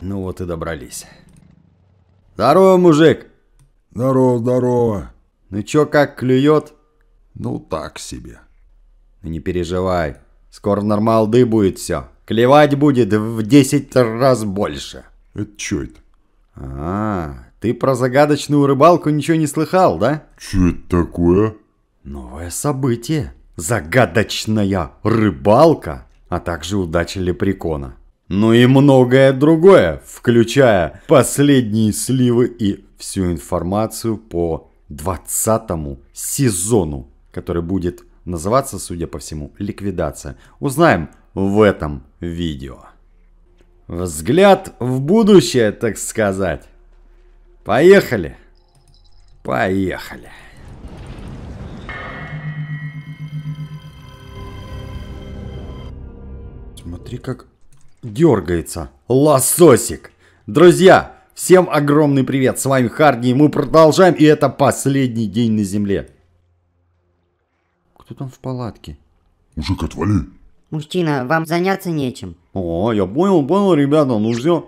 Ну вот и добрались. Здорово, мужик! Здорово, здорово. Ну чё, как клюет? Ну так себе. Ну не переживай, скоро нормалды будет все. Клевать будет в 10 раз больше. Это чё это? А, ты про загадочную рыбалку ничего не слыхал, да? Чё это такое? Новое событие. Загадочная рыбалка, а также удача лепрекона но ну и многое другое, включая последние сливы и всю информацию по 20 сезону, который будет называться, судя по всему, ликвидация. Узнаем в этом видео. Взгляд в будущее, так сказать. Поехали. Поехали. Смотри, как дергается. Лососик! Друзья, всем огромный привет! С вами Харди, мы продолжаем, и это последний день на земле. Кто там в палатке? Мужик, отвали! Мужчина, вам заняться нечем. О, я понял, понял, ребята, ну ждем.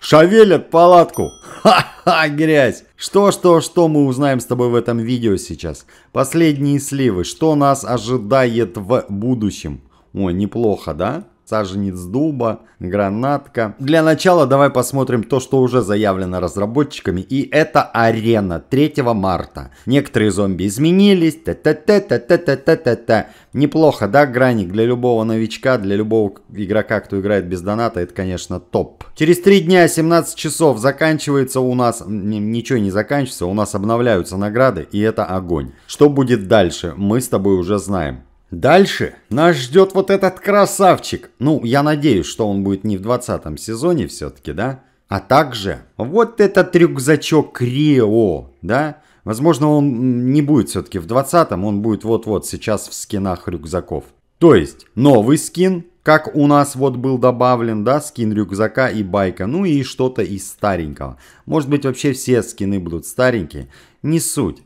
Шавелят палатку! Ха-ха, грязь! Что-что-что мы узнаем с тобой в этом видео сейчас? Последние сливы, что нас ожидает в будущем? О, неплохо, да? саженец дуба, гранатка. Для начала давай посмотрим то, что уже заявлено разработчиками. И это арена 3 марта. Некоторые зомби изменились. Та -та -та -та -та -та -та -та -та. Неплохо, да, граник? Для любого новичка, для любого игрока, кто играет без доната, это, конечно, топ. Через 3 дня, 17 часов, заканчивается у нас... Ничего не заканчивается, у нас обновляются награды, и это огонь. Что будет дальше, мы с тобой уже знаем. Дальше нас ждет вот этот красавчик. Ну, я надеюсь, что он будет не в 20 сезоне все-таки, да? А также вот этот рюкзачок Крио, да? Возможно, он не будет все-таки в 20-м, он будет вот-вот сейчас в скинах рюкзаков. То есть, новый скин, как у нас вот был добавлен, да, скин рюкзака и байка, ну и что-то из старенького. Может быть, вообще все скины будут старенькие, не суть.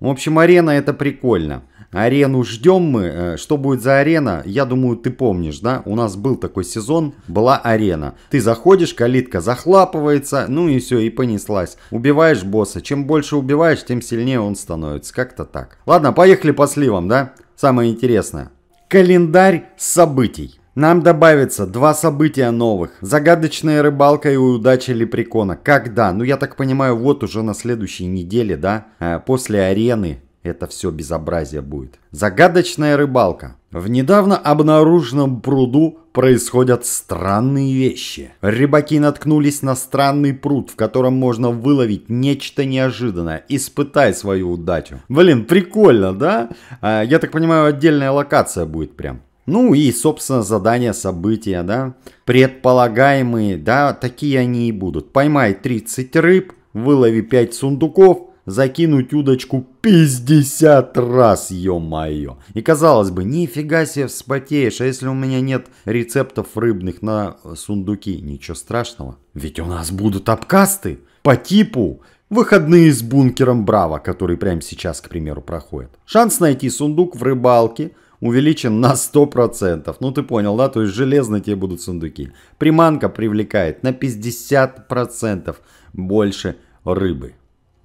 В общем, арена это прикольно. Арену ждем мы. Э, что будет за арена? Я думаю, ты помнишь, да? У нас был такой сезон, была арена. Ты заходишь, калитка захлапывается, ну и все, и понеслась. Убиваешь босса. Чем больше убиваешь, тем сильнее он становится. Как-то так. Ладно, поехали по сливам, да? Самое интересное. Календарь событий. Нам добавится два события новых. Загадочная рыбалка и удача Лепрекона. Когда? Ну, я так понимаю, вот уже на следующей неделе, да? Э, после арены это все безобразие будет. Загадочная рыбалка. В недавно обнаруженном пруду происходят странные вещи. Рыбаки наткнулись на странный пруд, в котором можно выловить нечто неожиданное. Испытай свою удачу. Блин, прикольно, да? А, я так понимаю, отдельная локация будет прям. Ну и, собственно, задания, события, да, предполагаемые, да, такие они и будут. Поймай 30 рыб, вылови 5 сундуков, закинуть удочку 50 раз, ё-моё. И казалось бы, нифига себе вспотеешь, а если у меня нет рецептов рыбных на сундуки? Ничего страшного, ведь у нас будут обкасты по типу Выходные с бункером Браво, который прямо сейчас, к примеру, проходит. Шанс найти сундук в рыбалке увеличен на 100%. Ну ты понял, да? То есть железно тебе будут сундуки. Приманка привлекает на 50% больше рыбы.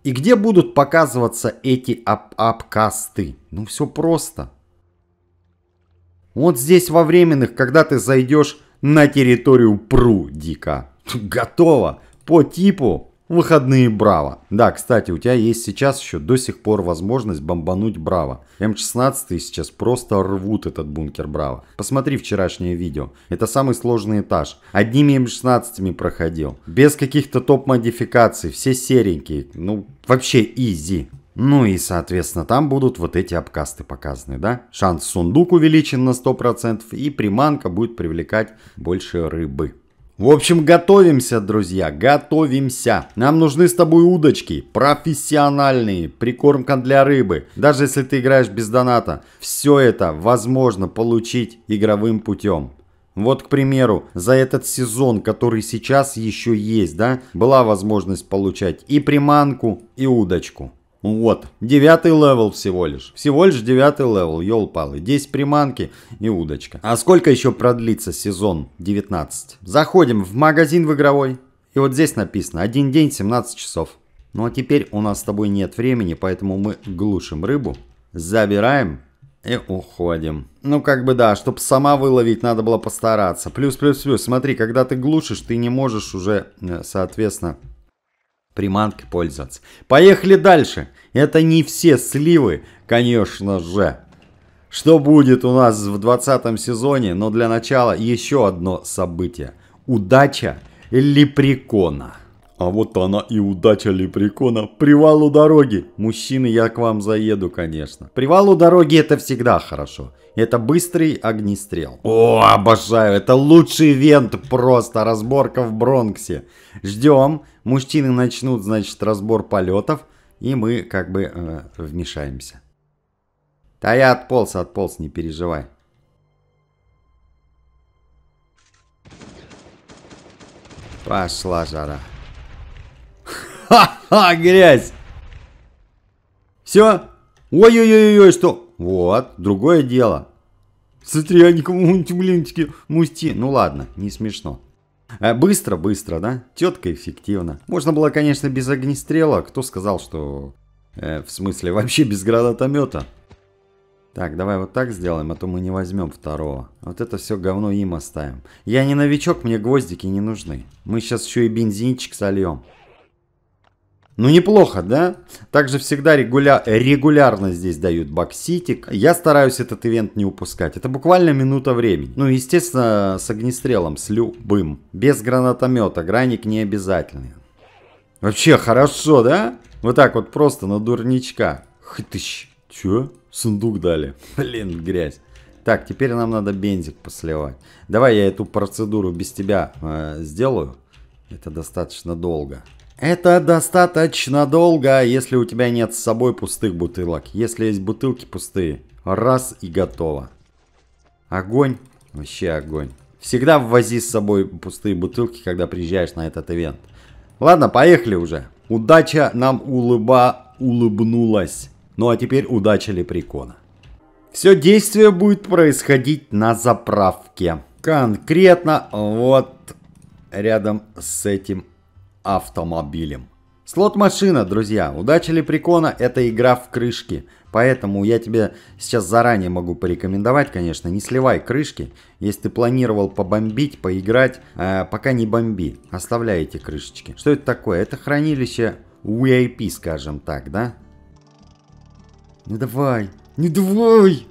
И где будут показываться эти апкасты? Ну все просто. Вот здесь во временных, когда ты зайдешь на территорию прудика. Готово. По типу Выходные Браво. Да, кстати, у тебя есть сейчас еще до сих пор возможность бомбануть Браво. М16 сейчас просто рвут этот бункер Браво. Посмотри вчерашнее видео. Это самый сложный этаж. Одними М16 проходил. Без каких-то топ-модификаций. Все серенькие. Ну, вообще изи. Ну и, соответственно, там будут вот эти обкасты показаны, да? Шанс сундук увеличен на 100% и приманка будет привлекать больше рыбы. В общем, готовимся, друзья, готовимся. Нам нужны с тобой удочки, профессиональные, прикормка для рыбы. Даже если ты играешь без доната, все это возможно получить игровым путем. Вот, к примеру, за этот сезон, который сейчас еще есть, да, была возможность получать и приманку, и удочку. Вот, девятый левел всего лишь. Всего лишь девятый левел, елпалы. 10 приманки и удочка. А сколько еще продлится сезон 19? Заходим в магазин в игровой. И вот здесь написано, один день 17 часов. Ну а теперь у нас с тобой нет времени, поэтому мы глушим рыбу, забираем и уходим. Ну как бы да, чтобы сама выловить, надо было постараться. Плюс, плюс, плюс, смотри, когда ты глушишь, ты не можешь уже, э, соответственно, приманкой пользоваться. Поехали дальше. Это не все сливы, конечно же. Что будет у нас в 20 сезоне? Но для начала еще одно событие. Удача лепрекона. А вот она и удача лепрекона. Привал у дороги. Мужчины, я к вам заеду, конечно. Привал у дороги это всегда хорошо. Это быстрый огнестрел. О, обожаю. Это лучший вент просто. Разборка в Бронксе. Ждем. Мужчины начнут, значит, разбор полетов. И мы как бы э, вмешаемся. Да я отполз, отполз, не переживай. Пошла жара. Ха-ха, грязь! Все? Ой-ой-ой-ой, что? Вот, другое дело. Смотри, они кому-нибудь, блинчики, мусти. Ну ладно, не смешно. Э, быстро, быстро, да? Тетка эффективно. Можно было, конечно, без огнестрела. Кто сказал, что... Э, в смысле, вообще без гранатомета? Так, давай вот так сделаем, а то мы не возьмем второго. Вот это все говно им оставим. Я не новичок, мне гвоздики не нужны. Мы сейчас еще и бензинчик сольем. Ну, неплохо, да? Также всегда регуля... регулярно здесь дают бокситик. Я стараюсь этот ивент не упускать. Это буквально минута времени. Ну, естественно, с огнестрелом, с любым. Без гранатомета, граник не обязательный. Вообще, хорошо, да? Вот так вот просто на дурничка. Хтыщ. Чё? Сундук дали. Блин, грязь. Так, теперь нам надо бензик посливать. Давай я эту процедуру без тебя э, сделаю. Это достаточно долго. Это достаточно долго, если у тебя нет с собой пустых бутылок. Если есть бутылки пустые, раз и готово. Огонь. Вообще огонь. Всегда ввози с собой пустые бутылки, когда приезжаешь на этот ивент. Ладно, поехали уже. Удача нам улыба улыбнулась. Ну а теперь удача лепрекона. Все действие будет происходить на заправке. Конкретно вот рядом с этим автомобилем. Слот-машина, друзья. Удача прикОна? это игра в крышки. Поэтому я тебе сейчас заранее могу порекомендовать, конечно, не сливай крышки. Если ты планировал побомбить, поиграть, э, пока не бомби. Оставляй эти крышечки. Что это такое? Это хранилище VIP, скажем так, да? Ну давай, не давай!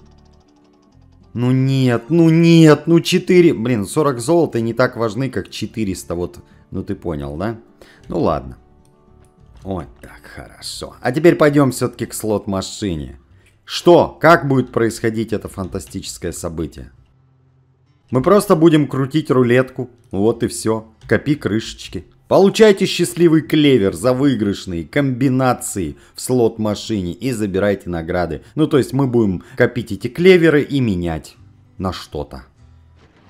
Ну нет, ну нет, ну 4... Блин, 40 золота не так важны, как 400 вот ну ты понял, да? Ну ладно. Вот так, хорошо. А теперь пойдем все-таки к слот-машине. Что? Как будет происходить это фантастическое событие? Мы просто будем крутить рулетку. Вот и все. Копи крышечки. Получайте счастливый клевер за выигрышные комбинации в слот-машине и забирайте награды. Ну, то есть мы будем копить эти клеверы и менять на что-то.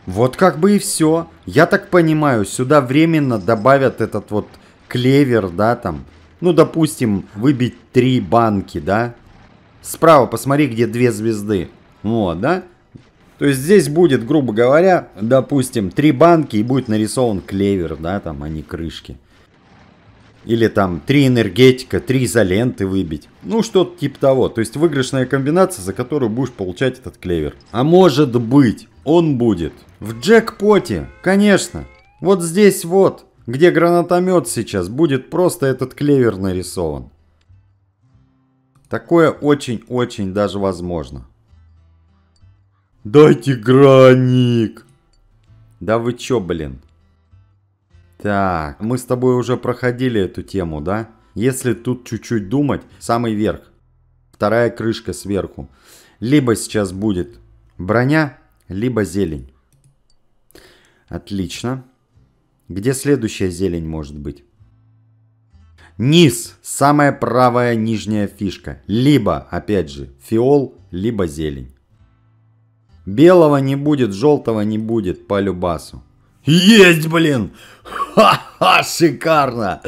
Вот как бы и все. Я так понимаю, сюда временно добавят этот вот клевер, да, там. Ну, допустим, выбить три банки, да. Справа посмотри, где две звезды. Вот, да? То есть здесь будет, грубо говоря, допустим, три банки и будет нарисован клевер, да, там, а не крышки. Или там три энергетика, три изоленты выбить. Ну, что-то типа того. То есть выигрышная комбинация, за которую будешь получать этот клевер. А может быть, он будет в джекпоте, конечно. Вот здесь вот, где гранатомет сейчас, будет просто этот клевер нарисован. Такое очень-очень даже возможно. Дайте граник! Да вы чё, блин? Так, мы с тобой уже проходили эту тему, да? Если тут чуть-чуть думать, самый верх. Вторая крышка сверху. Либо сейчас будет броня, либо зелень. Отлично. Где следующая зелень может быть? Низ. Самая правая нижняя фишка. Либо, опять же, фиол, либо зелень. Белого не будет, желтого не будет по любасу. Есть, блин! Ха-ха, шикарно!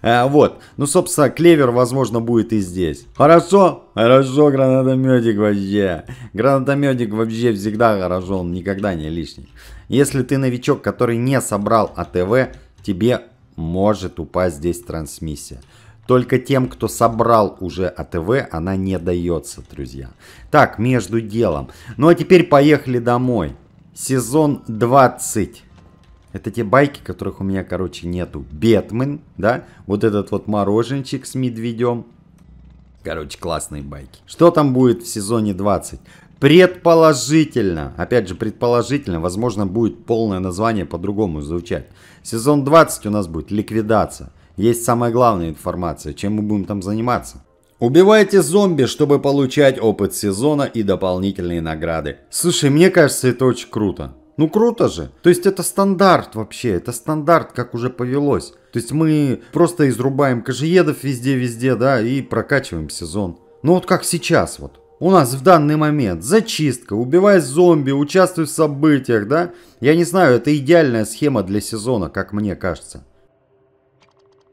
А, вот, ну, собственно, клевер, возможно, будет и здесь. Хорошо? Хорошо, гранатометик вообще. Гранатометик вообще всегда хорошо, он никогда не лишний. Если ты новичок, который не собрал АТВ, тебе может упасть здесь трансмиссия. Только тем, кто собрал уже АТВ, она не дается, друзья. Так, между делом. Ну а теперь поехали домой. Сезон 20. Это те байки, которых у меня, короче, нету. Бетмен, да? Вот этот вот мороженчик с медведем. Короче, классные байки. Что там будет в сезоне 20? Предположительно, опять же, предположительно, возможно, будет полное название по-другому звучать. Сезон 20 у нас будет ликвидация. Есть самая главная информация, чем мы будем там заниматься. Убивайте зомби, чтобы получать опыт сезона и дополнительные награды. Слушай, мне кажется, это очень круто. Ну круто же. То есть это стандарт вообще, это стандарт, как уже повелось. То есть мы просто изрубаем кожиедов везде-везде, да, и прокачиваем сезон. Ну вот как сейчас вот. У нас в данный момент зачистка, убивай зомби, участвуй в событиях, да? Я не знаю, это идеальная схема для сезона, как мне кажется.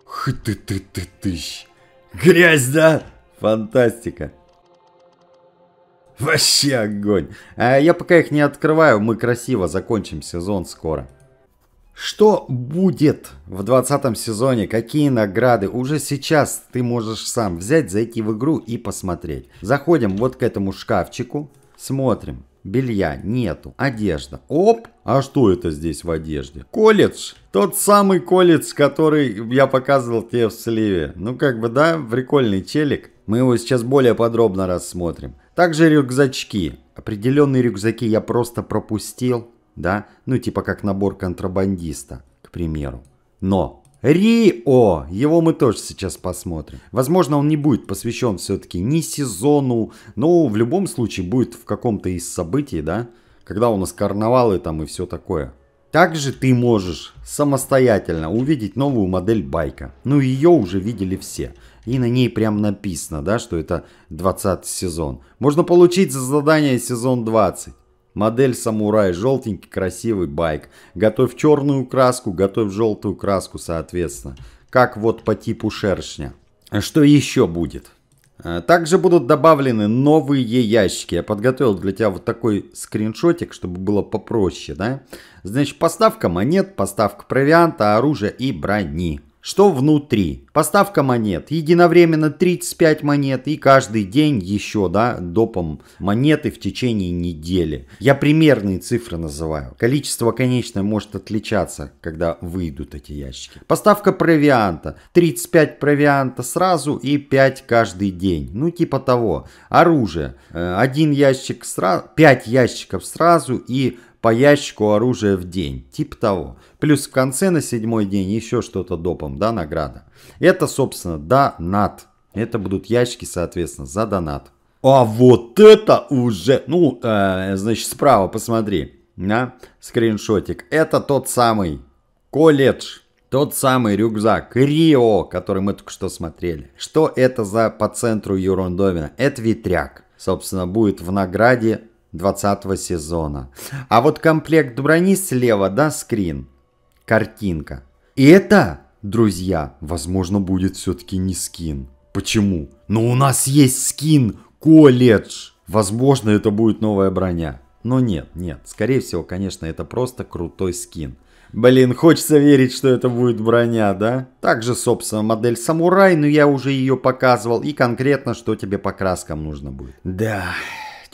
Хы-ты-ты-ты-тыщ. Грязь, да? Фантастика. Вообще огонь. А я пока их не открываю, мы красиво закончим сезон скоро. Что будет в 20 сезоне? Какие награды? Уже сейчас ты можешь сам взять, зайти в игру и посмотреть. Заходим вот к этому шкафчику, смотрим. Белья нету. Одежда. Оп! А что это здесь в одежде? Колледж. Тот самый колледж, который я показывал тебе в сливе. Ну как бы да, прикольный челик. Мы его сейчас более подробно рассмотрим. Также рюкзачки. Определенные рюкзаки я просто пропустил, да, ну типа как набор контрабандиста, к примеру. Но Рио! Его мы тоже сейчас посмотрим. Возможно, он не будет посвящен все-таки ни сезону, но ну, в любом случае будет в каком-то из событий, да, когда у нас карнавалы там и все такое. Также ты можешь самостоятельно увидеть новую модель байка. Ну, ее уже видели все. И на ней прям написано, да, что это 20 сезон. Можно получить за задание сезон 20. Модель самурай, желтенький, красивый байк. Готовь черную краску, готовь желтую краску, соответственно. Как вот по типу шершня. Что еще будет? Э, также будут добавлены новые ящики. Я подготовил для тебя вот такой скриншотик, чтобы было попроще. Да? Значит, поставка монет, поставка провианта, оружия и брони. Что внутри? Поставка монет. Единовременно 35 монет и каждый день еще, да, допом монеты в течение недели. Я примерные цифры называю. Количество, конечно, может отличаться, когда выйдут эти ящики. Поставка провианта. 35 провианта сразу и 5 каждый день. Ну, типа того. Оружие. Э, один ящик сразу, 5 ящиков сразу и по ящику оружия в день, тип того. Плюс в конце на седьмой день еще что-то допом, да, награда. Это, собственно, донат. Это будут ящики, соответственно, за донат. А вот это уже, ну, э, значит, справа посмотри, на скриншотик. Это тот самый колледж, тот самый рюкзак Рио, который мы только что смотрели. Что это за по центру ерундовина? Это ветряк. Собственно, будет в награде 20 сезона. А вот комплект брони слева, да, скрин, картинка. И это, друзья, возможно, будет все-таки не скин. Почему? Но ну, у нас есть скин колледж. Возможно, это будет новая броня. Но нет, нет, скорее всего, конечно, это просто крутой скин. Блин, хочется верить, что это будет броня, да? Также, собственно, модель самурай, но я уже ее показывал. И конкретно, что тебе по краскам нужно будет. Да,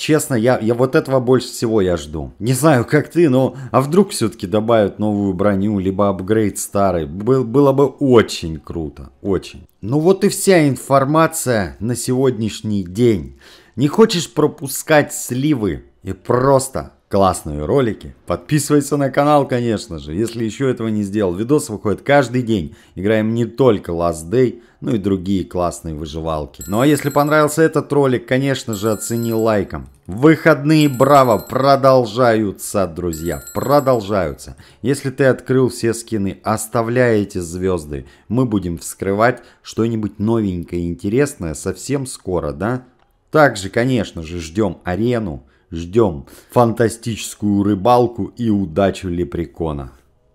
Честно, я, я вот этого больше всего я жду. Не знаю, как ты, но а вдруг все-таки добавят новую броню, либо апгрейд старый. Был, было бы очень круто, очень. Ну вот и вся информация на сегодняшний день. Не хочешь пропускать сливы и просто классные ролики. Подписывайся на канал, конечно же, если еще этого не сделал. Видос выходит каждый день. Играем не только Last Day, но и другие классные выживалки. Ну а если понравился этот ролик, конечно же, оцени лайком. Выходные Браво продолжаются, друзья, продолжаются. Если ты открыл все скины, оставляй эти звезды. Мы будем вскрывать что-нибудь новенькое и интересное совсем скоро, да? Также, конечно же, ждем арену Ждем фантастическую рыбалку и удачу лепрекона.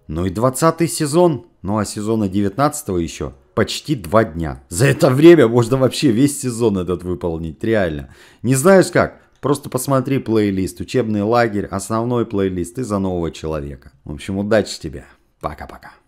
Ну и 20 сезон, ну а сезона 19 еще почти два дня. За это время можно вообще весь сезон этот выполнить, реально. Не знаешь как, Просто посмотри плейлист «Учебный лагерь», основной плейлист и «За нового человека». В общем, удачи тебе. Пока-пока.